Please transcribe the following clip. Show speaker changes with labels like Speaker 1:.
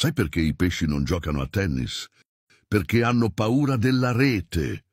Speaker 1: Sai perché i pesci non giocano a tennis? Perché hanno paura della rete.